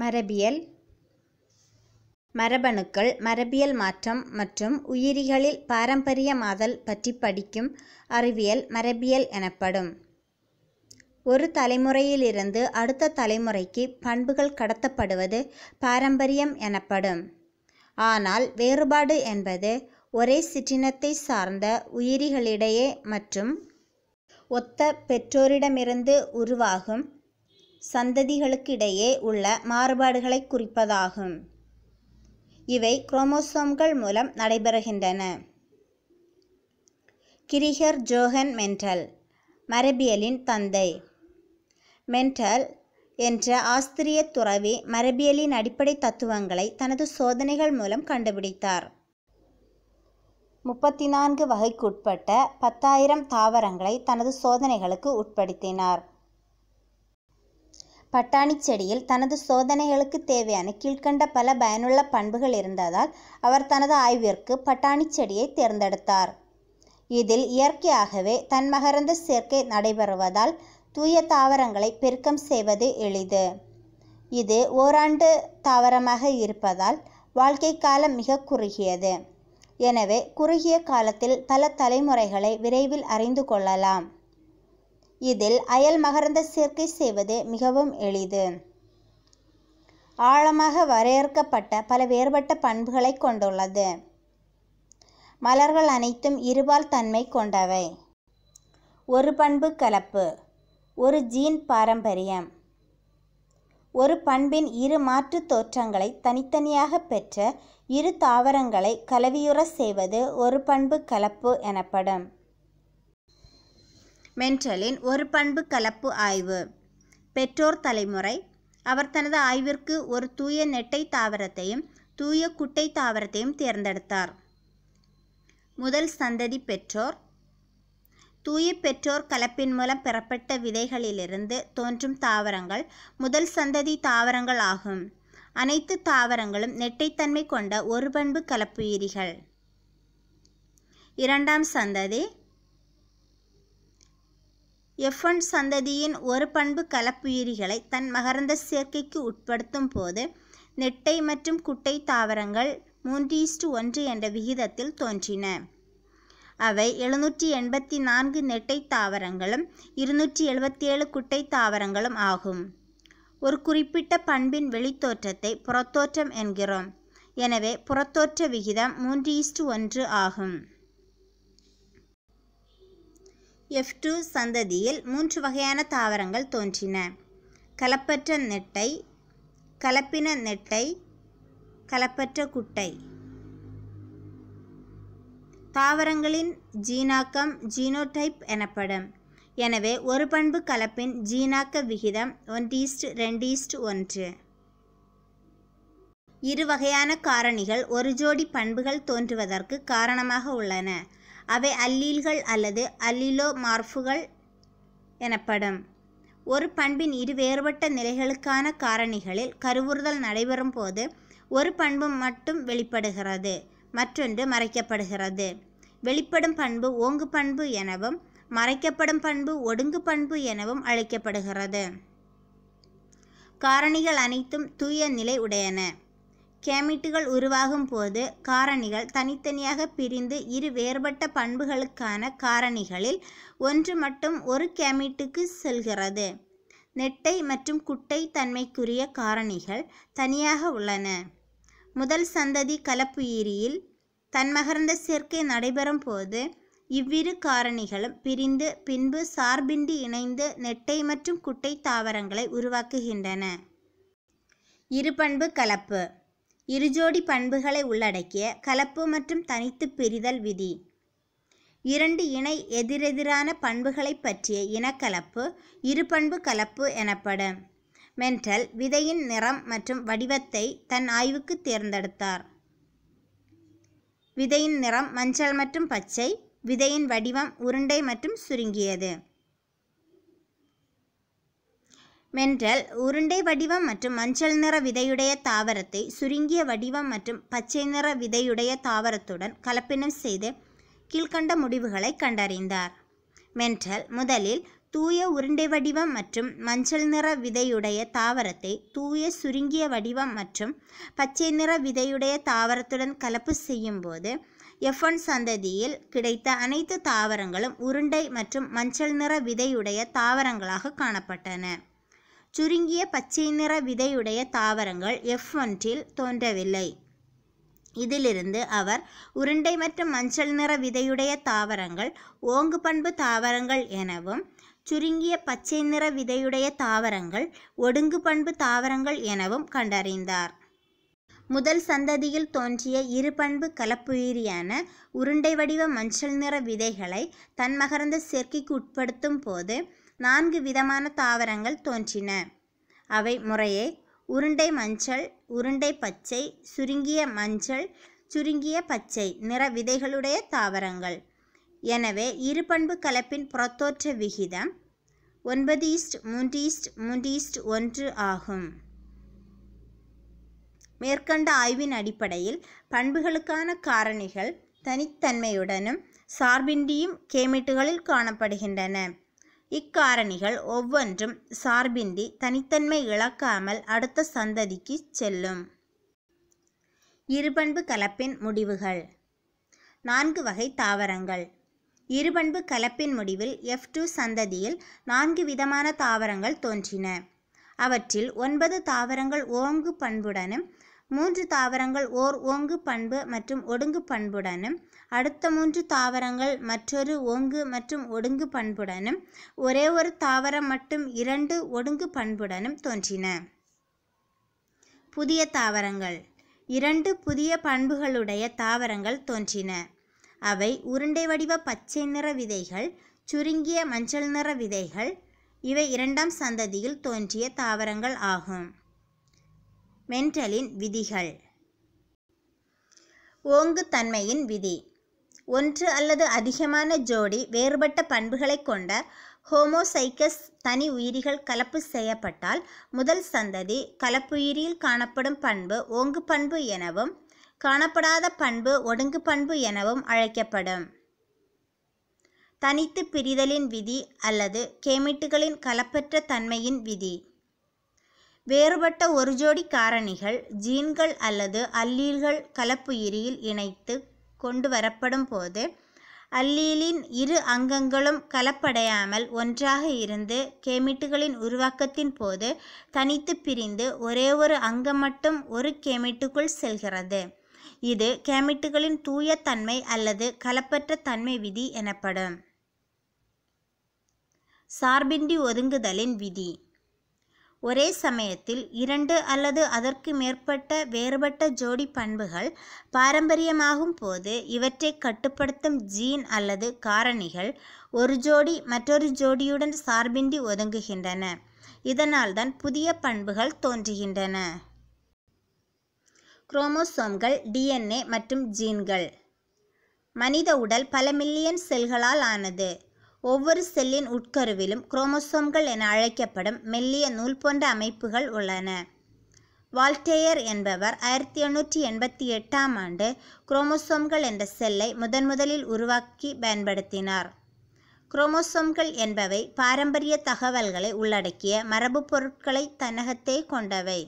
மரபியல் மரபணுக்கள் மரபியல் மாற்றம் மற்றும் உயிரிகளில் பாரம்பரியமாதல் பற்றி படிக்கும் அறிவியல் மரபியல் எனப்படும் ஒரு தலைமுறையிலிருந்து அடுத்த தலைமுறைக்கு பண்புகள் கடத்தப்படுவது பாரம்பரியம் எனப்படும் ஆனால் வேறுபாடு என்பது ஒரே சிற்றினத்தை சார்ந்த உயிரிகளிடையே மற்றும் ஒத்த பெற்றோரிடமிருந்து உருவாகும் சந்ததிகளுக்கிடையே உள்ள மாறுபாடுகளை குறிப்பதாகும் இவை குரோமோசோம்கள் மூலம் நடைபெறுகின்றன கிரிகர் ஜோஹன் மென்டல் மரபியலின் தந்தை மென்டல் என்ற ஆஸ்திரிய துறவி மரபியலின் அடிப்படை தத்துவங்களை தனது சோதனைகள் மூலம் கண்டுபிடித்தார் முப்பத்தி நான்கு வகைக்குட்பட்ட பத்தாயிரம் தாவரங்களை தனது சோதனைகளுக்கு உட்படுத்தினார் பட்டாணி செடியில் தனது சோதனைகளுக்கு தேவையான கீழ்கண்ட பல பயனுள்ள பண்புகள் இருந்ததால் அவர் தனது ஆய்விற்கு பட்டாணி செடியை தேர்ந்தெடுத்தார் இதில் இயற்கையாகவே தன்மகரந்த சேர்க்கை நடைபெறுவதால் தூய தாவரங்களை பெருக்கம் செய்வது எளிது இது ஓராண்டு தாவரமாக இருப்பதால் வாழ்க்கை காலம் மிக குறுகியது எனவே குறுகிய காலத்தில் பல தலைமுறைகளை விரைவில் அறிந்து கொள்ளலாம் இதில் அயல் மகரந்த சேர்க்கை செய்வது மிகவும் எளிது ஆழமாக வரையறுக்கப்பட்ட பல வேறுபட்ட பண்புகளை கொண்டுள்ளது மலர்கள் அனைத்தும் இருபால் தன்மை கொண்டவை ஒரு பண்பு கலப்பு ஒரு ஜீன் பாரம்பரியம் ஒரு பண்பின் இரு மாற்று தோற்றங்களை தனித்தனியாக பெற்ற இரு தாவரங்களை கலவியுற செய்வது ஒரு பண்பு கலப்பு எனப்படும் மென்டலின் ஒரு பண்பு கலப்பு ஆய்வு பெற்றோர் தலைமுறை அவர் தனது ஆய்விற்கு ஒரு தூய நெட்டை தாவரத்தையும் தூய குட்டை தாவரத்தையும் தேர்ந்தெடுத்தார் முதல் சந்ததி பெற்றோர் தூய பெற்றோர் கலப்பின் மூலம் பெறப்பட்ட விதைகளிலிருந்து தோன்றும் தாவரங்கள் முதல் சந்ததி தாவரங்கள் ஆகும் அனைத்து தாவரங்களும் நெட்டைத்தன்மை கொண்ட ஒரு பண்பு கலப்பு இரண்டாம் சந்ததி எஃப்ஒன் சந்ததியின் ஒரு பண்பு கலப்புயிரிகளை தன் மகரந்த சேர்க்கைக்கு உட்படுத்தும் போது நெட்டை மற்றும் குட்டை தாவரங்கள் மூன்று ஈஸ்டு ஒன்று என்ற விகிதத்தில் தோன்றின அவை எழுநூற்றி எண்பத்தி நான்கு நெட்டை தாவரங்களும் இருநூற்றி எழுபத்தி ஏழு குட்டை தாவரங்களும் ஆகும் ஒரு குறிப்பிட்ட பண்பின் வெளித்தோற்றத்தை புறத்தோற்றம் என்கிறோம் எனவே புறத்தோற்ற விகிதம் மூன்று ஈஸ்டு ஒன்று ஆகும் எஃப் டூ சந்ததியில் மூன்று வகையான தாவரங்கள் தோன்றின கலப்பற்ற நெட்டை கலப்பின நெட்டை கலப்பற்ற குட்டை தாவரங்களின் ஜீனாக்கம் ஜீனோடைப் எனப்படும் எனவே ஒரு பண்பு கலப்பின் ஜீனாக்க விகிதம் ஒன்றீஸ்ட் ரெண்டீஸ்ட் ஒன்று இரு வகையான காரணிகள் ஒரு ஜோடி பண்புகள் தோன்றுவதற்கு காரணமாக உள்ளன அவை அல்லீல்கள் அல்லது அல்லிலோ மார்ஃபுகள் எனப்படும் ஒரு பண்பின் இரு வேறுபட்ட நிலைகளுக்கான காரணிகளில் கருவுறுதல் நடைபெறும் போது ஒரு பண்பு மட்டும் வெளிப்படுகிறது மற்றொன்று மறைக்கப்படுகிறது வெளிப்படும் பண்பு ஓங்கு பண்பு எனவும் மறைக்கப்படும் பண்பு ஒடுங்கு பண்பு எனவும் அழைக்கப்படுகிறது காரணிகள் அனைத்தும் தூய நிலை உடையன கேமிட்டுகள் உருவாகும் போது காரணிகள் தனித்தனியாக பிரிந்து இரு வேறுபட்ட பண்புகளுக்கான காரணிகளில் ஒன்று மட்டும் ஒரு கேமிட்டுக்கு செல்கிறது நெட்டை மற்றும் குட்டை தன்மைக்குரிய காரணிகள் தனியாக உள்ளன முதல் சந்ததி கலப்புயிரியில் தன்மகர்ந்த சேர்க்கை நடைபெறும் போது இவ்விரு காரணிகளும் பிரிந்து பின்பு சார்பின்றி இணைந்து நெட்டை மற்றும் குட்டை தாவரங்களை உருவாக்குகின்றன இருபண்பு கலப்பு இருஜோடி பண்புகளை உள்ளடக்கிய கலப்பு மற்றும் தனித்து பிரிதல் விதி இரண்டு இணை எதிரெதிரான பண்புகளை பற்றிய இனக்கலப்பு இருபண்பு கலப்பு எனப்படும் மென்டல் விதையின் நிறம் மற்றும் வடிவத்தை தன் ஆய்வுக்கு தேர்ந்தெடுத்தார் விதையின் நிறம் மஞ்சள் மற்றும் பச்சை விதையின் வடிவம் உருண்டை மற்றும் சுருங்கியது மென்றல் உருண்டை வடிவம் மற்றும் மஞ்சள் நிற விதையுடைய தாவரத்தை சுருங்கிய வடிவம் மற்றும் பச்சை நிற விதையுடைய தாவரத்துடன் கலப்பினம் செய்து கீழ்கண்ட முடிவுகளை கண்டறிந்தார் மென்றல் முதலில் தூய உருண்டை வடிவம் மற்றும் மஞ்சள் நிற விதையுடைய தாவரத்தை தூய சுருங்கிய வடிவம் மற்றும் பச்சை நிற விதையுடைய தாவரத்துடன் கலப்பு செய்யும்போது எஃப் ஒன் சந்ததியில் கிடைத்த அனைத்து தாவரங்களும் உருண்டை மற்றும் மஞ்சள் நிற விதையுடைய தாவரங்களாக காணப்பட்டன சுருங்கிய பச்சை நிற விதையுடைய தாவரங்கள் எஃப் ஒன்றில் தோன்றவில்லை இதிலிருந்து அவர் உருண்டை மற்றும் மஞ்சள் நிற விதையுடைய தாவரங்கள் ஓங்கு பண்பு தாவரங்கள் எனவும் சுருங்கிய பச்சை நிற விதையுடைய தாவரங்கள் ஒடுங்கு பண்பு தாவரங்கள் எனவும் கண்டறிந்தார் முதல் சந்ததியில் தோன்றிய இரு பண்பு கலப்புயிரியான உருண்டை வடிவ மஞ்சள் நிற விதைகளை தன் மகரந்த சேர்க்கைக்கு உட்படுத்தும் போது நான்கு விதமான தாவரங்கள் தோன்றின அவை முறையே உருண்டை மஞ்சள் உருண்டை பச்சை சுருங்கிய மஞ்சள் சுருங்கிய பச்சை நிற விதைகளுடைய தாவரங்கள் எனவே இரு பண்பு கலப்பின் புறத்தோற்ற விகிதம் ஒன்பது ஈஸ்ட் மூன்று ஈஸ்ட் மூன்று ஈஸ்ட் ஒன்று ஆகும் மேற்கண்ட ஆய்வின் அடிப்படையில் பண்புகளுக்கான காரணிகள் தனித்தன்மையுடனும் சார்பின்றியும் கேமிட்டுகளில் காணப்படுகின்றன இக்காரணிகள் ஒவ்வொன்றும் சார்பின்றி தனித்தன்மை இழக்காமல் அடுத்த சந்ததிக்கு செல்லும் இருபண்பு கலப்பின் முடிவுகள் நான்கு வகை தாவரங்கள் இருபண்பு கலப்பின் முடிவில் எஃப் டூ சந்ததியில் நான்கு விதமான தாவரங்கள் தோன்றின அவற்றில் ஒன்பது தாவரங்கள் ஓங்கு பண்புடனும் மூன்று தாவரங்கள் ஓர் ஓங்கு பண்பு மற்றும் ஒடுங்கு பண்புடனும் அடுத்த மூன்று தாவரங்கள் மற்றொரு ஓங்கு மற்றும் ஒடுங்கு பண்புடனும் ஒரே ஒரு தாவரம் மட்டும் இரண்டு ஒடுங்கு பண்புடனும் தோன்றின புதிய தாவரங்கள் இரண்டு புதிய பண்புகளுடைய தாவரங்கள் தோன்றின அவை உருண்டை வடிவ பச்சை நிற விதைகள் சுருங்கிய மஞ்சள் நிற விதைகள் இவை இரண்டாம் சந்ததியில் தோன்றிய தாவரங்கள் ஆகும் மென்டலின் விதிகள் ஓங்கு தன்மையின் விதி ஒன்று அல்லது அதிகமான ஜோடி வேறுபட்ட பண்புகளை கொண்ட ஹோமோசைக்கஸ் தனி உயிரிகள் கலப்பு செய்யப்பட்டால் முதல் சந்ததி கலப்புயிரியில் காணப்படும் பண்பு ஓங்கு பண்பு எனவும் காணப்படாத பண்பு ஒடுங்கு பண்பு எனவும் அழைக்கப்படும் தனித்து பிரிதலின் விதி அல்லது கேமிட்டுகளின் கலப்பற்ற தன்மையின் விதி வேறுபட்ட ஒரு ஜோடி காரணிகள் ஜீன்கள் அல்லது அல்லீல்கள் கலப்புயிரியில் இணைத்து கொண்டு வரப்படும் போது அல்லீலின் இரு அங்கங்களும் கலப்படையாமல் ஒன்றாக இருந்து கேமிட்டுகளின் உருவாக்கத்தின் போது தனித்து பிரிந்து ஒரே ஒரு அங்கம் மட்டும் ஒரு கேமிட்டுக்குள் செல்கிறது இது கேமிட்டுகளின் தூய தன்மை அல்லது கலப்பற்ற தன்மை விதி எனப்படும் சார்பின்றி ஒதுங்குதலின் விதி ஒரே சமயத்தில் இரண்டு அல்லது அதற்கு மேற்பட்ட வேறுபட்ட ஜோடி பண்புகள் பாரம்பரியமாகும் போது இவற்றை கட்டுப்படுத்தும் ஜீன் அல்லது காரணிகள் ஒரு ஜோடி மற்றொரு ஜோடியுடன் சார்பின்றி ஒதுங்குகின்றன இதனால்தான் புதிய பண்புகள் தோன்றுகின்றன குரோமோசோம்கள் டிஎன்ஏ மற்றும் ஜீன்கள் மனித உடல் பல மில்லியன் செல்களால் ஆனது ஒவ்வொரு செல்லின் உட்கருவிலும் குரோமோசோம்கள் என அழைக்கப்படும் மெல்லிய நூல் போன்ற அமைப்புகள் உள்ளன வால்டேயர் என்பவர் ஆயிரத்தி எண்ணூற்றி எண்பத்தி எட்டாம் ஆண்டு குரோமோசோம்கள் என்ற செல்லை முதன் முதலில் உருவாக்கி பயன்படுத்தினார் குரோமோசோம்கள் என்பவை பாரம்பரிய தகவல்களை உள்ளடக்கிய மரபு பொருட்களை தன்னகத்தே கொண்டவை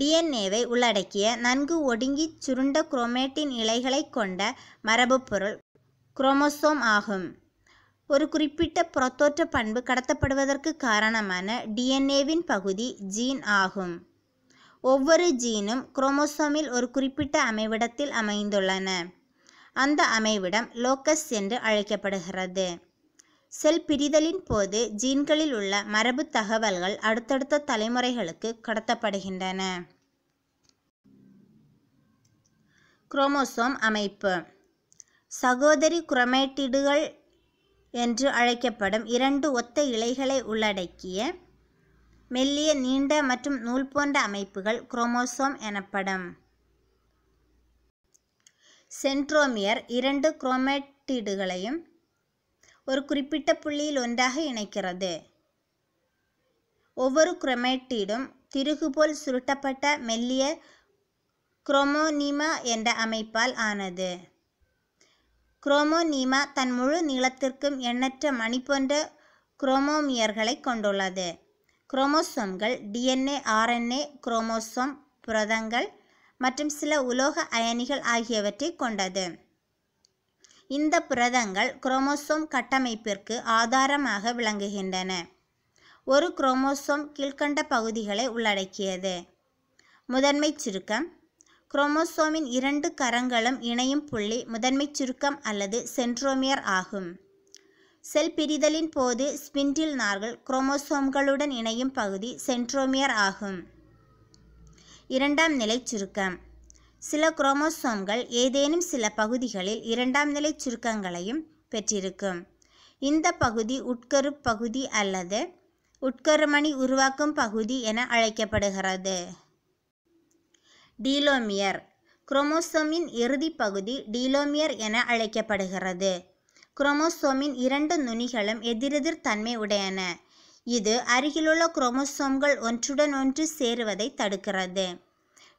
டிஎன்ஏவை உள்ளடக்கிய நன்கு ஒடுங்கி சுருண்ட குரோமேட்டின் இலைகளை கொண்ட மரபுப்பொருள் குரோமோசோம் ஆகும் ஒரு குறிப்பிட்ட புறத்தோற்ற பண்பு கடத்தப்படுவதற்கு காரணமான டிஎன்ஏவின் பகுதி ஜீன் ஆகும் ஒவ்வொரு ஜீனும் குரோமோசோமில் ஒரு குறிப்பிட்ட அமைவிடத்தில் அமைந்துள்ளன அந்த அமைவிடம் லோக்கஸ் என்று அழைக்கப்படுகிறது செல் பிரிதலின் போது ஜீன்களில் உள்ள மரபு தகவல்கள் அடுத்தடுத்த தலைமுறைகளுக்கு கடத்தப்படுகின்றன குரோமோசோம் அமைப்பு சகோதரி குரமேட்டிடுகள் என்று அழைக்கப்படும் இரண்டு ஒத்த இலைகளை உள்ளடக்கிய மெல்லிய நீண்ட மற்றும் நூல் போன்ற அமைப்புகள் குரோமோசோம் எனப்படும் சென்ட்ரோமியர் இரண்டு குரோமேட்டிடுகளையும் ஒரு குறிப்பிட்ட புள்ளியில் ஒன்றாக இணைக்கிறது ஒவ்வொரு குரோமேட்டிடும் திருகு போல் சுருட்டப்பட்ட மெல்லிய குரோமோனிமா என்ற அமைப்பால் ஆனது குரோமோனீமா தன் முழு நீளத்திற்கும் எண்ணற்ற மணி போன்ற குரோமோமியர்களை கொண்டுள்ளது குரோமோசோம்கள் டிஎன்ஏ ஆர்என்ஏ குரோமோசோம் புரதங்கள் மற்றும் சில உலோக அயனிகள் ஆகியவற்றை கொண்டது இந்த புரதங்கள் குரோமோசோம் கட்டமைப்பிற்கு ஆதாரமாக விளங்குகின்றன ஒரு குரோமோசோம் கீழ்கண்ட பகுதிகளை உள்ளடக்கியது முதன்மை சுருக்கம் குரோமோசோமின் இரண்டு கரங்களும் இணையும் புள்ளி முதன்மை சுருக்கம் அல்லது சென்ட்ரோமியர் ஆகும் செல் பிரிதலின் போது ஸ்பிண்டில் நார்கள் குரோமோசோம்களுடன் இணையும் பகுதி சென்ட்ரோமியர் ஆகும் இரண்டாம் நிலை சுருக்கம் சில குரோமோசோம்கள் ஏதேனும் சில பகுதிகளில் இரண்டாம் நிலை சுருக்கங்களையும் பெற்றிருக்கும் இந்த பகுதி உட்கரு பகுதி அல்லது உட்கருமணி உருவாக்கும் பகுதி என அழைக்கப்படுகிறது டீலோமியர் குரோமோசோமின் இறுதி பகுதி டீலோமியர் என அழைக்கப்படுகிறது குரோமோசோமின் இரண்டு நுனிகளும் எதிரெதிர் தன்மை உடையன இது அருகிலுள்ள குரோமோசோம்கள் ஒன்றுடன் ஒன்று சேருவதை தடுக்கிறது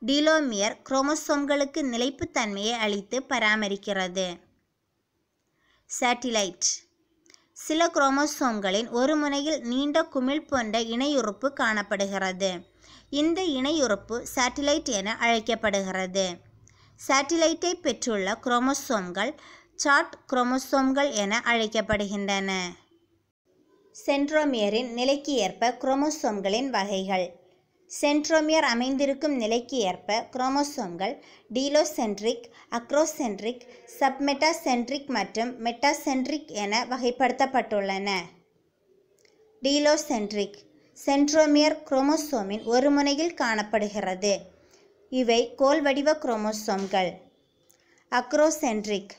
டீலோமியர் குரோமோசோம்களுக்கு நிலைப்புத்தன்மையை அளித்து பராமரிக்கிறது சேட்டிலைட் சில குரோமோசோம்களின் ஒரு முனையில் நீண்ட குமிழ் போன்ற இணையுறுப்பு காணப்படுகிறது இந்த இணையுறுப்பு சேட்டிலைட் என அழைக்கப்படுகிறது சேட்டிலைட்டை பெற்றுள்ள குரோமோசோம்கள் சாட் குரோமோசோம்கள் என அழைக்கப்படுகின்றன சென்ட்ரோமியரின் நிலைக்கு ஏற்ப குரோமோசோம்களின் வகைகள் சென்ட்ரோமியர் அமைந்திருக்கும் நிலைக்கு ஏற்ப குரோமோசோம்கள் டீலோசென்ட்ரிக் அக்ரோசென்ட்ரிக் சப்மெட்டாசென்ட்ரிக் மற்றும் மெட்டாசென்ட்ரிக் என வகைப்படுத்தப்பட்டுள்ளன டீலோசென்ட்ரிக் சென்ட்ரோமியர் குரோமோசோமின் ஒரு முனையில் காணப்படுகிறது இவை கோல் வடிவ குரோமோசோம்கள் அக்ரோசென்ட்ரிக்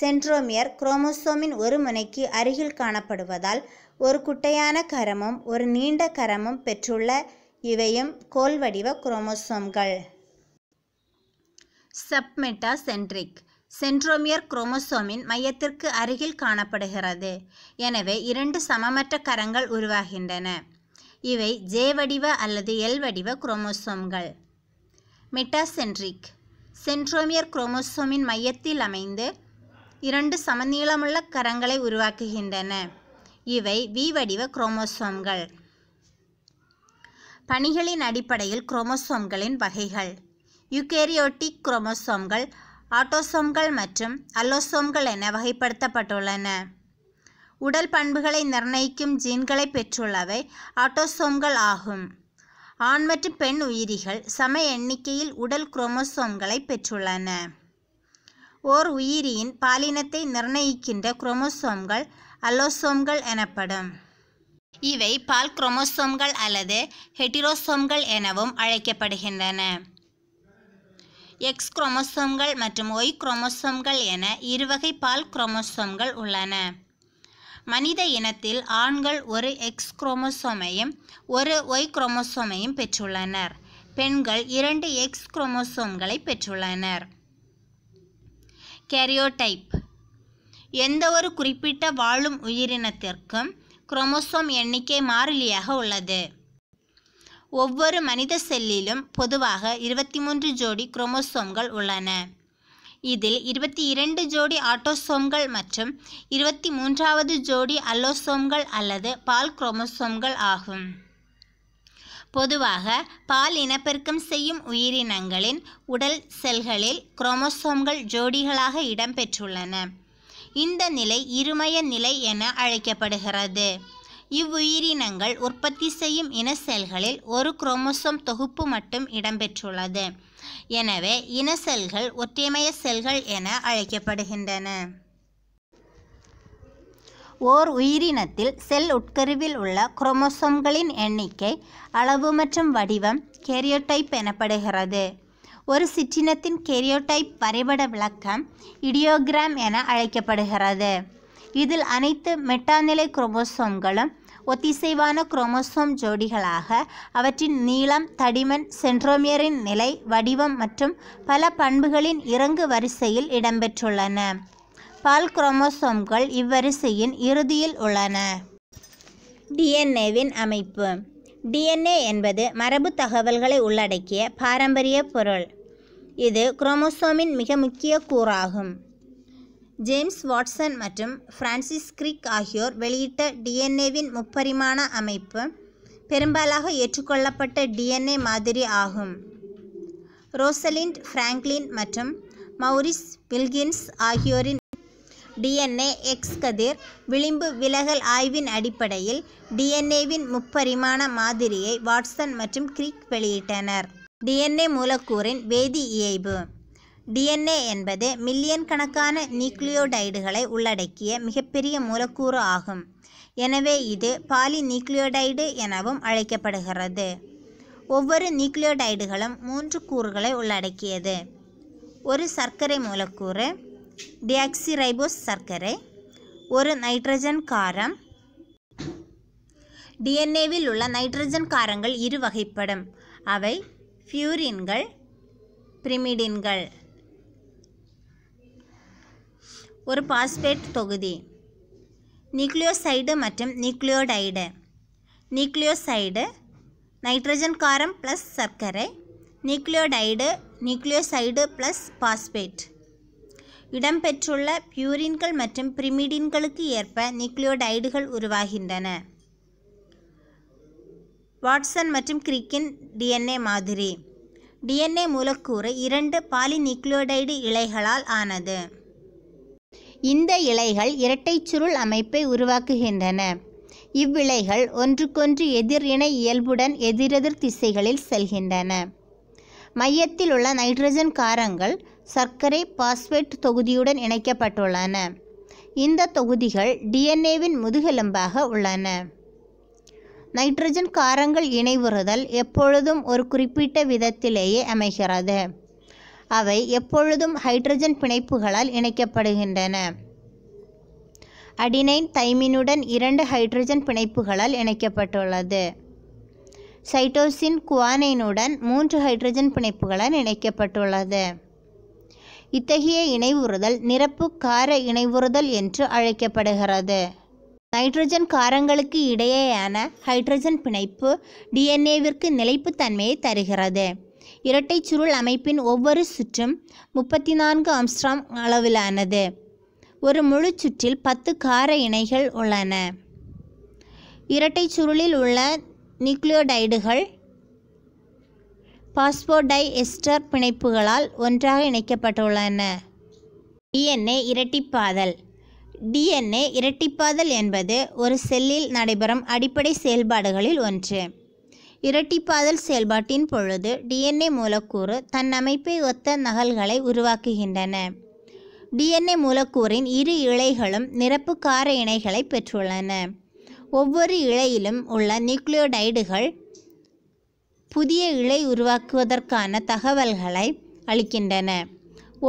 சென்ட்ரோமியர் குரோமோசோமின் ஒரு முனைக்கு அருகில் காணப்படுவதால் ஒரு குட்டையான கரமும் ஒரு நீண்ட கரமும் பெற்றுள்ள இவையும் கோல் வடிவ குரோமோசோம்கள் சப்மெட்டா சென்ட்ரோமியர் குரோமோசோமின் மையத்திற்கு அருகில் காணப்படுகிறது எனவே இரண்டு சமமற்ற கரங்கள் உருவாகின்றன இவை ஜே வடிவ அல்லது எல் வடிவ குரோமோசோம்கள் மெட்டாசென்ட்ரிக் சென்ட்ரோமியர் குரோமோசோமின் மையத்தில் அமைந்து இரண்டு சமநீளமுள்ள கரங்களை உருவாக்குகின்றன இவை வி வடிவ குரோமோசோம்கள் பணிகளின் அடிப்படையில் குரோமோசோம்களின் வகைகள் யுகேரியோட்டிக் குரோமோசோம்கள் ஆட்டோசோம்கள் மற்றும் அல்லோசோம்கள் என வகைப்படுத்தப்பட்டுள்ளன உடல் பண்புகளை நிர்ணயிக்கும் ஜீன்களை பெற்றுள்ளவை ஆட்டோசோம்கள் ஆகும் ஆண் மற்றும் பெண் உயிரிகள் சம எண்ணிக்கையில் உடல் குரோமோசோம்களை பெற்றுள்ளன ஓர் உயிரியின் பாலினத்தை நிர்ணயிக்கின்ற குரோமோசோம்கள் அல்லோசோம்கள் எனப்படும் இவை பால் குரோமோசோம்கள் அல்லது ஹெட்டிரோசோம்கள் எனவும் அழைக்கப்படுகின்றன எக்ஸ் குரோமோசோம்கள் மற்றும் ஒய் குரோமோசோம்கள் என இருவகை பால் குரோமோசோம்கள் உள்ளன மனித இனத்தில் ஆண்கள் ஒரு எக்ஸ் குரோமோசோமையும் ஒரு ஒய் குரோமோசோமையும் பெற்றுள்ளனர் பெண்கள் இரண்டு எக்ஸ் குரோமோசோம்களை பெற்றுள்ளனர் கேரியோடைப் எந்த ஒரு குறிப்பிட்ட வாழும் உயிரினத்திற்கும் குரோமோசோம் எண்ணிக்கை மாறிலியாக உள்ளது ஒவ்வொரு மனித செல்லிலும் பொதுவாக இருபத்தி மூன்று ஜோடி குரோமோசோம்கள் உள்ளன இதில் இருபத்தி இரண்டு ஜோடி ஆட்டோசோம்கள் மற்றும் இருபத்தி மூன்றாவது ஜோடி அல்லோசோம்கள் அல்லது பால் குரோமோசோம்கள் ஆகும் பொதுவாக பால் இனப்பெருக்கம் செய்யும் உயிரினங்களின் உடல் செல்களில் குரோமோசோம்கள் ஜோடிகளாக இடம்பெற்றுள்ளன இந்த நிலை இருமய நிலை என அழைக்கப்படுகிறது இவ்வுயிரினங்கள் உற்பத்தி செய்யும் இன செல்களில் ஒரு குரோமோசோம் தொகுப்பு மட்டும் இடம்பெற்றுள்ளது எனவே இன செல்கள் ஒற்றைமய செல்கள் என அழைக்கப்படுகின்றன ஓர் உயிரினத்தில் செல் உட்கருவில் உள்ள குரோமோசோம்களின் எண்ணிக்கை அளவு மற்றும் வடிவம் கேரியோடைப் எனப்படுகிறது ஒரு சிற்றினத்தின் கேரியோடைப் வரைபட விளக்கம் இடியோகிராம் என அழைக்கப்படுகிறது இதில் அனைத்து மெட்டாநிலை குரோமோசோம்களும் ஒத்திசைவான குரோமோசோம் ஜோடிகளாக அவற்றின் நீளம் தடிமன் சென்ட்ரோமியரின் நிலை வடிவம் மற்றும் பல பண்புகளின் இறங்கு வரிசையில் இடம்பெற்றுள்ளன பால் குரோமோசோம்கள் இவ்வரிசையின் இறுதியில் உள்ளன டிஎன்ஏவின் அமைப்பு டிஎன்ஏ என்பது மரபு தகவல்களை உள்ளடக்கிய பாரம்பரிய பொருள் இது குரோமோசோமின் மிக முக்கிய கூறாகும் ஜேம்ஸ் வாட்சன் மற்றும் ஃப்ரான்சிஸ் கிரிக் ஆகியோர் வெளியிட்ட டிஎன்ஏவின் முப்பரிமாண அமைப்பு பெரும்பாலாக ஏற்றுக்கொள்ளப்பட்ட டிஎன்ஏ மாதிரி ஆகும் ரோசலிண்ட் ஃப்ராங்க்லின் மற்றும் மௌரிஸ் வில்கின்ஸ் ஆகியோரின் டிஎன்ஏ எக்ஸ் கதிர் விளிம்பு விலகல் ஆய்வின் அடிப்படையில் டிஎன்ஏவின் முப்பரிமாண மாதிரியை வாட்சன் மற்றும் கிரிக் வெளியிட்டனர் டிஎன்ஏ மூலக்கூறின் வேதி இயைபு டிஎன்ஏ என்பது மில்லியன் கணக்கான நியூக்ளியோடைடுகளை உள்ளடக்கிய மிகப்பெரிய மூலக்கூறு ஆகும் எனவே இது பாலி நியூக்ளியோடைடு எனவும் அழைக்கப்படுகிறது ஒவ்வொரு நியூக்ளியோடைடுகளும் மூன்று கூறுகளை உள்ளடக்கியது ஒரு சர்க்கரை மூலக்கூறு டியாக்சிரைபோஸ் சர்க்கரை ஒரு நைட்ரஜன் காரம் டிஎன்ஏவில் உள்ள நைட்ரஜன் காரங்கள் இரு வகைப்படும் அவை ஃபியூரின்கள் பிரிமிடின்கள் ஒரு பாஸ்பேட் தொகுதி நியூக்ளியோசைடு மற்றும் நியூக்ளியோடைடு நியூக்ளியோசைடு நைட்ரஜன் காரம் ப்ளஸ் சர்க்கரை நியூக்ளியோடைடு நியூக்ளியோசைடு ப்ளஸ் பாஸ்பேட் இடம்பெற்றுள்ள பியூரின்கள் மற்றும் பிரிமிடின்களுக்கு ஏற்ப நியூக்ளியோடைடுகள் உருவாகின்றன வாட்சன் மற்றும் கிரிக்கின் டிஎன்ஏ மாதிரி டிஎன்ஏ மூலக்கூறு இரண்டு பாலிநியூக்ளியோடைடு இலைகளால் ஆனது இந்த இலைகள் இரட்டை சுருள் அமைப்பை உருவாக்குகின்றன இவ்விலைகள் ஒன்றுக்கொன்று எதிர் இணை இயல்புடன் எதிரெதிர் திசைகளில் செல்கின்றன மையத்தில் உள்ள நைட்ரஜன் காரங்கள் சர்க்கரை பாஸ்பேட் தொகுதியுடன் இணைக்கப்பட்டுள்ளன இந்த தொகுதிகள் டிஎன்ஏவின் முதுகெலும்பாக உள்ளன நைட்ரஜன் காரங்கள் இணைவுறுதல் எப்பொழுதும் ஒரு குறிப்பிட்ட விதத்திலேயே அமைகிறது அவை எப்பொழுதும் ஹைட்ரஜன் பிணைப்புகளால் இணைக்கப்படுகின்றன அடினைன் தைமினுடன் இரண்டு ஹைட்ரஜன் பிணைப்புகளால் இணைக்கப்பட்டுள்ளது சைட்டோசின் குவானைனுடன் மூன்று ஹைட்ரஜன் பிணைப்புகளால் இணைக்கப்பட்டுள்ளது இத்தகைய இணைவுறுதல் நிரப்பு கார இணைவுறுதல் என்று அழைக்கப்படுகிறது நைட்ரஜன் காரங்களுக்கு இடையேயான ஹைட்ரஜன் பிணைப்பு டிஎன்ஏவிற்கு நிலைப்புத்தன்மையை தருகிறது இரட்டை சுருள் அமைப்பின் ஒவ்வொரு சுற்றும் முப்பத்தி நான்கு அம்ஸ்ட்ராம் அளவிலானது ஒரு முழு சுற்றில் பத்து கார இணைகள் உள்ளன இரட்டை சுருளில் உள்ள நியூக்ளியோடைடுகள் பாஸ்போடை எஸ்டர் பிணைப்புகளால் ஒன்றாக இணைக்கப்பட்டுள்ளன டிஎன்ஏ இரட்டிப்பாதல் டிஎன்ஏ இரட்டிப்பாதல் என்பது ஒரு செல்லில் நடைபெறும் அடிப்படை செயல்பாடுகளில் ஒன்று இரட்டிப்பாதல் செயல்பாட்டின் பொழுது டிஎன்ஏ மூலக்கூறு தன் அமைப்பை ஒத்த நகல்களை உருவாக்குகின்றன டிஎன்ஏ மூலக்கூறின் இரு இழைகளும் நிரப்பு கார இணைகளை பெற்றுள்ளன ஒவ்வொரு இழையிலும் உள்ள நியூக்ளியோடைடுகள் புதிய இழை உருவாக்குவதற்கான தகவல்களை அளிக்கின்றன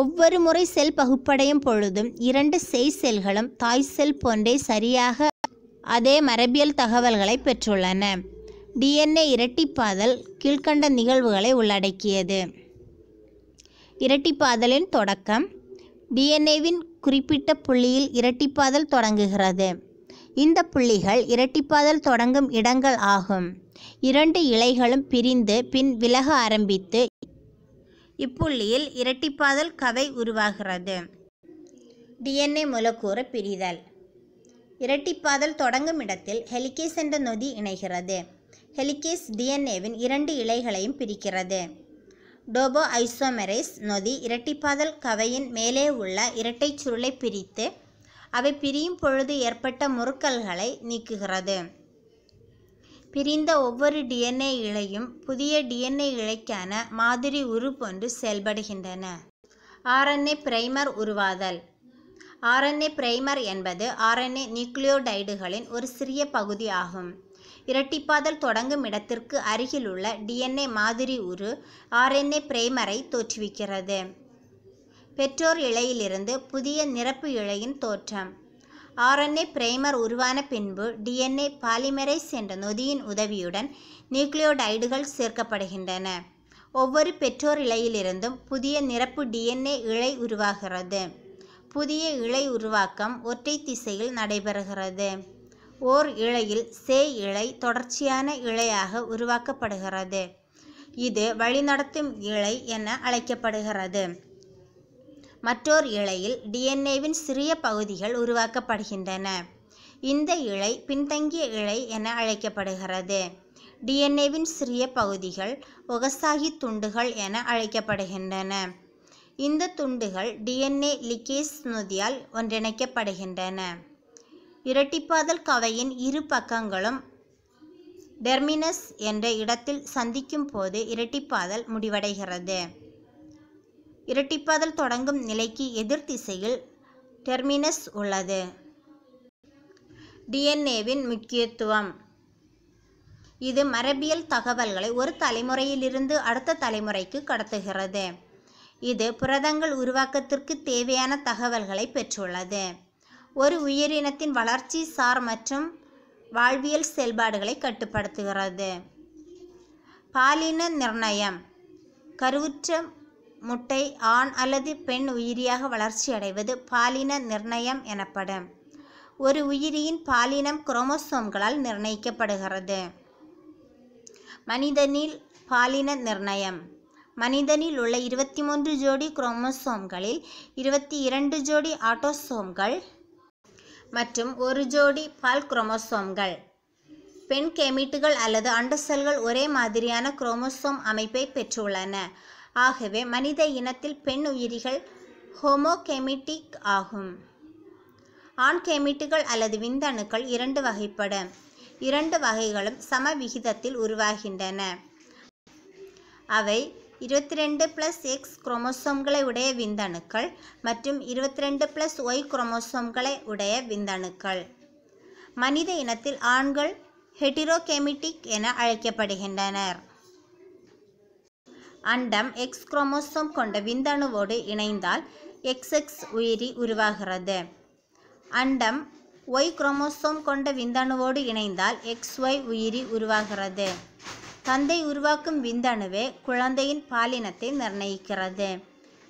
ஒவ்வொரு முறை செல் பகுப்படையும் பொழுதும் இரண்டு செய் செல்களும் தாய் செல் போன்றே சரியாக அதே மரபியல் தகவல்களை பெற்றுள்ளன டிஎன்ஏ இரட்டிப்பாதல் கீழ்கண்ட நிகழ்வுகளை உள்ளடக்கியது இரட்டிப்பாதலின் தொடக்கம் டிஎன்ஏவின் குறிப்பிட்ட புள்ளியில் இரட்டிப்பாதல் தொடங்குகிறது இந்த புள்ளிகள் இரட்டிப்பாதல் தொடங்கும் இடங்கள் ஆகும் இரண்டு இலைகளும் பிரிந்து பின் விலக ஆரம்பித்து இப்புள்ளியில் இரட்டிப்பாதல் கவை உருவாகிறது டிஎன்ஏ மூலக்கூறு பிரிதல் இரட்டிப்பாதல் தொடங்கும் இடத்தில் ஹெலிகேஸ் என்ற நொதி இணைகிறது ஹெலிகேஸ் டிஎன்ஏவின் இரண்டு இலைகளையும் பிரிக்கிறது டோபோ ஐசோமெரேஸ் நொதி இரட்டிப்பாதல் கவையின் மேலே உள்ள இரட்டை சுருளை பிரித்து அவை பிரியும் பொழுது ஏற்பட்ட முறுக்கல்களை நீக்குகிறது பிரிந்த ஒவ்வொரு டிஎன்ஏ இழையும் புதிய டிஎன்ஏ இழைக்கான மாதிரி போன்று செயல்படுகின்றன ஆர்என்ஏ பிரைமர் உருவாதல் ஆர்என்ஏ பிரைமர் என்பது ஆர்என்ஏ நியூக்ளியோடைடுகளின் ஒரு சிறிய பகுதி ஆகும் இரட்டிப்பாதல் தொடங்கும் இடத்திற்கு அருகிலுள்ள டிஎன்ஏ மாதிரி உரு ஆர்என்ஏ பிரைமரை தோற்றுவிக்கிறது பெற்றோர் இழையிலிருந்து புதிய நிரப்பு இழையின் தோற்றம் ஆர்என்ஏ பிரைமர் உருவான பின்பு டிஎன்ஏ பாலிமரைஸ் என்ற நொதியின் உதவியுடன் நியூக்ளியோடைடுகள் சேர்க்கப்படுகின்றன ஒவ்வொரு பெற்றோர் இழையிலிருந்தும் புதிய நிரப்பு டிஎன்ஏ இழை உருவாகிறது புதிய இழை உருவாக்கம் ஒற்றை திசையில் நடைபெறுகிறது ஓர் இழையில் சே இழை தொடர்ச்சியான இழையாக உருவாக்கப்படுகிறது இது வழிநடத்தும் இழை என அழைக்கப்படுகிறது மற்றொரு இழையில் டிஎன்ஏவின் சிறிய பகுதிகள் உருவாக்கப்படுகின்றன இந்த இழை பின்தங்கிய இழை என அழைக்கப்படுகிறது டிஎன்ஏவின் சிறிய பகுதிகள் ஒகசாகி துண்டுகள் என அழைக்கப்படுகின்றன இந்த துண்டுகள் டிஎன்ஏ லிக்கேஸ் நொதியால் ஒன்றிணைக்கப்படுகின்றன இரட்டிப்பாதல் கவையின் இரு பக்கங்களும் டெர்மினஸ் என்ற இடத்தில் சந்திக்கும் போது இரட்டிப்பாதல் முடிவடைகிறது இரட்டிப்பாதல் தொடங்கும் நிலைக்கு எதிர் திசையில் டெர்மினஸ் உள்ளது டிஎன்ஏவின் முக்கியத்துவம் இது மரபியல் தகவல்களை ஒரு தலைமுறையிலிருந்து அடுத்த தலைமுறைக்கு கடத்துகிறது இது புரதங்கள் உருவாக்கத்திற்கு தேவையான தகவல்களை பெற்றுள்ளது ஒரு உயிரினத்தின் வளர்ச்சி சார் மற்றும் வாழ்வியல் செயல்பாடுகளை கட்டுப்படுத்துகிறது பாலின நிர்ணயம் கருவுற்ற முட்டை ஆண் அல்லது பெண் உயிரியாக வளர்ச்சி அடைவது பாலின நிர்ணயம் எனப்படும் ஒரு உயிரியின் பாலினம் குரோமோசோம்களால் நிர்ணயிக்கப்படுகிறது மனிதனில் பாலின நிர்ணயம் மனிதனில் உள்ள இருபத்தி மூன்று ஜோடி குரோமோசோம்களில் இருபத்தி இரண்டு ஜோடி ஆட்டோசோம்கள் மற்றும் ஒரு ஜோடி பால் குரோமோசோம்கள் பெண் கேமிட்டுகள் அல்லது அண்டசல்கள் ஒரே மாதிரியான குரோமோசோம் அமைப்பை பெற்றுள்ளன ஆகவே மனித இனத்தில் பெண் உயிரிகள் ஹோமோகெமிட்டிக் ஆகும் ஆண் கேமிட்டுகள் அல்லது விந்தணுக்கள் இரண்டு வகைப்படும் இரண்டு வகைகளும் சம விகிதத்தில் உருவாகின்றன அவை இருபத்தி ரெண்டு ப்ளஸ் எக்ஸ் குரோமோசோம்களை உடைய விந்தணுக்கள் மற்றும் இருபத்திரெண்டு ப்ளஸ் ஒய் குரோமோசோம்களை உடைய விந்தணுக்கள் மனித இனத்தில் ஆண்கள் ஹெட்டிரோகெமிட்டிக் என அழைக்கப்படுகின்றனர் அண்டம் எக்ஸ் குரோமோசோம் கொண்ட விந்தணுவோடு இணைந்தால் எக்ஸ் எக்ஸ் உயிரி உருவாகிறது அண்டம் ஒய் குரோமோசோம் கொண்ட விந்தணுவோடு இணைந்தால் எக்ஸ் ஒய் உயிரி உருவாகிறது தந்தை உருவாக்கும் விந்தணுவே குழந்தையின் பாலினத்தை நிர்ணயிக்கிறது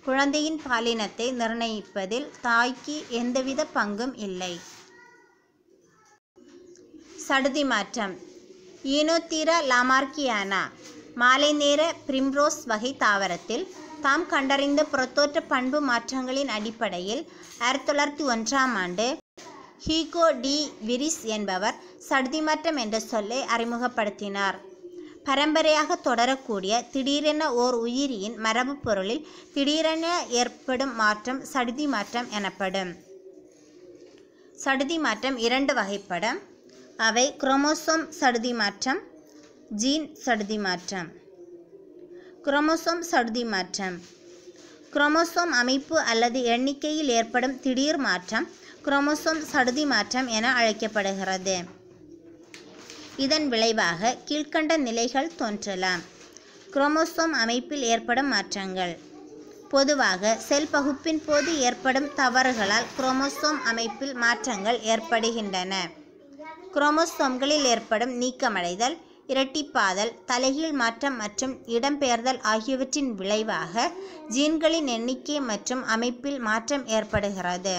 குழந்தையின் பாலினத்தை நிர்ணயிப்பதில் தாய்க்கு எந்தவித பங்கும் இல்லை சடுதி மாற்றம் ஈனோத்தீரா லாமார்கியானா மாலை நேர பிரிம்ரோஸ் வகை தாவரத்தில் தாம் கண்டறிந்த புறத்தோற்ற பண்பு மாற்றங்களின் அடிப்படையில் ஆயிரத்தி தொள்ளாயிரத்தி ஒன்றாம் ஆண்டு ஹீகோ டி விரிஸ் என்பவர் சடுதி மாற்றம் என்ற சொல்லை அறிமுகப்படுத்தினார் பரம்பரையாக தொடரக்கூடிய திடீரென ஓர் உயிரியின் மரபு பொருளில் திடீரென ஏற்படும் மாற்றம் சடுதி மாற்றம் எனப்படும் சடுதி மாற்றம் இரண்டு வகைப்படம் அவை குரோமோசோம் சடுதி மாற்றம் ஜீன் சடுதி மாற்றம் குரோமோசோம் சடுதி மாற்றம் குரோமோசோம் அமைப்பு அல்லது எண்ணிக்கையில் ஏற்படும் திடீர் மாற்றம் குரோமோசோம் சடுதி மாற்றம் என அழைக்கப்படுகிறது இதன் விளைவாக கீழ்கண்ட நிலைகள் தோன்றலாம் குரோமோசோம் அமைப்பில் ஏற்படும் மாற்றங்கள் பொதுவாக செல் பகுப்பின் போது ஏற்படும் தவறுகளால் குரோமோசோம் அமைப்பில் மாற்றங்கள் ஏற்படுகின்றன குரோமோசோம்களில் ஏற்படும் நீக்கமடைதல் இரட்டிப்பாதல் தலைகீழ் மாற்றம் மற்றும் இடம்பெயர்தல் ஆகியவற்றின் விளைவாக ஜீன்களின் எண்ணிக்கை மற்றும் அமைப்பில் மாற்றம் ஏற்படுகிறது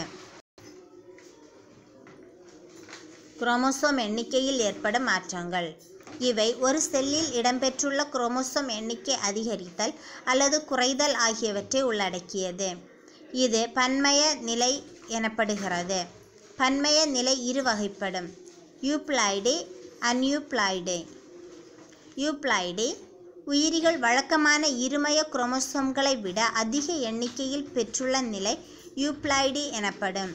குரோமோசோம் எண்ணிக்கையில் ஏற்படும் மாற்றங்கள் இவை ஒரு செல்லில் இடம்பெற்றுள்ள குரோமோசோம் எண்ணிக்கை அதிகரித்தல் அல்லது குறைதல் ஆகியவற்றை உள்ளடக்கியது இது பன்மய நிலை எனப்படுகிறது பன்மய நிலை இரு வகைப்படும் யூப்ளாய்டு அன்யூப்ளாய்டு யூப்ளாய்டு உயிரிகள் வழக்கமான இருமய குரோமோசோம்களை விட அதிக எண்ணிக்கையில் பெற்றுள்ள நிலை யூப்ளாய்டு எனப்படும்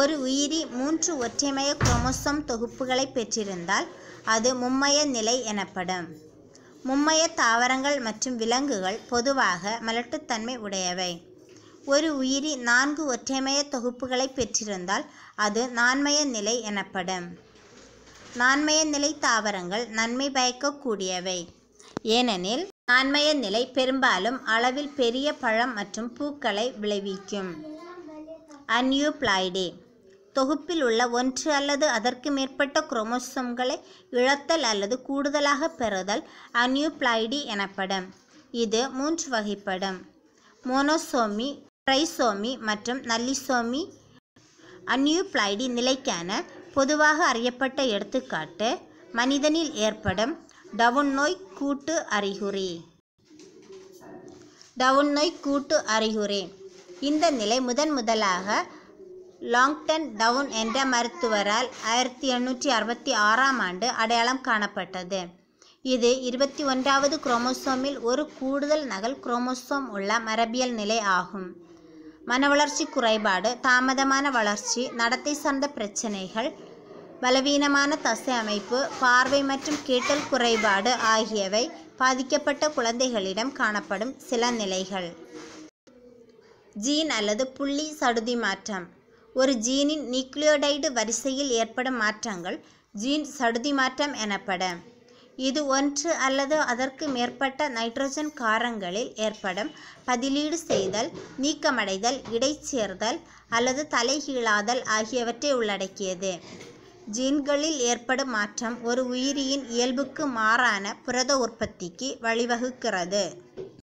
ஒரு உயிரி மூன்று ஒற்றைமய குரோமோசோம் தொகுப்புகளை பெற்றிருந்தால் அது மும்மைய நிலை எனப்படும் மும்மைய தாவரங்கள் மற்றும் விலங்குகள் பொதுவாக மலட்டுத்தன்மை உடையவை ஒரு உயிரி நான்கு ஒற்றைமய தொகுப்புகளை பெற்றிருந்தால் அது நான்மய நிலை எனப்படும் நான்மய நிலை தாவரங்கள் நன்மை பயக்கக்கூடியவை ஏனெனில் நான்மய நிலை பெரும்பாலும் அளவில் பெரிய பழம் மற்றும் பூக்களை விளைவிக்கும் அன்யூப்ளாய்டே தொகுப்பில் உள்ள ஒன்று அல்லது அதற்கு மேற்பட்ட குரோமோசோம்களை இழத்தல் அல்லது கூடுதலாக பெறுதல் அன்யூப்ளாய்டி எனப்படும் இது மூன்று வகைப்படும் மோனோசோமி ட்ரைசோமி மற்றும் நல்லிசோமி அன்யூப்ளாய்டி நிலைக்கான பொதுவாக அறியப்பட்ட எடுத்துக்காட்டு மனிதனில் ஏற்படும் டவுன் நோய் கூட்டு அறிகுறி டவுன் நோய் கூட்டு அறிகுறி இந்த நிலை முதன் முதலாக லாங்டன் டவுன் என்ற மருத்துவரால் ஆயிரத்தி எண்ணூற்றி அறுபத்தி ஆறாம் ஆண்டு அடையாளம் காணப்பட்டது இது இருபத்தி ஒன்றாவது குரோமோசோமில் ஒரு கூடுதல் நகல் குரோமோசோம் உள்ள மரபியல் நிலை ஆகும் மன வளர்ச்சி குறைபாடு தாமதமான வளர்ச்சி நடத்தை சார்ந்த பிரச்சனைகள் பலவீனமான தசை அமைப்பு பார்வை மற்றும் கேட்டல் குறைபாடு ஆகியவை பாதிக்கப்பட்ட குழந்தைகளிடம் காணப்படும் சில நிலைகள் ஜீன் அல்லது புள்ளி சடுதி மாற்றம் ஒரு ஜீனின் நியூக்ளியோடைடு வரிசையில் ஏற்படும் மாற்றங்கள் ஜீன் சடுதி மாற்றம் எனப்படும் இது ஒன்று அல்லது அதற்கு மேற்பட்ட நைட்ரஜன் காரங்களில் ஏற்படும் பதிலீடு செய்தல் நீக்கமடைதல் இடைச்சேர்தல் அல்லது தலைகீழாதல் ஆகியவற்றை உள்ளடக்கியது ஜீன்களில் ஏற்படும் மாற்றம் ஒரு உயிரியின் இயல்புக்கு மாறான புரத உற்பத்திக்கு வழிவகுக்கிறது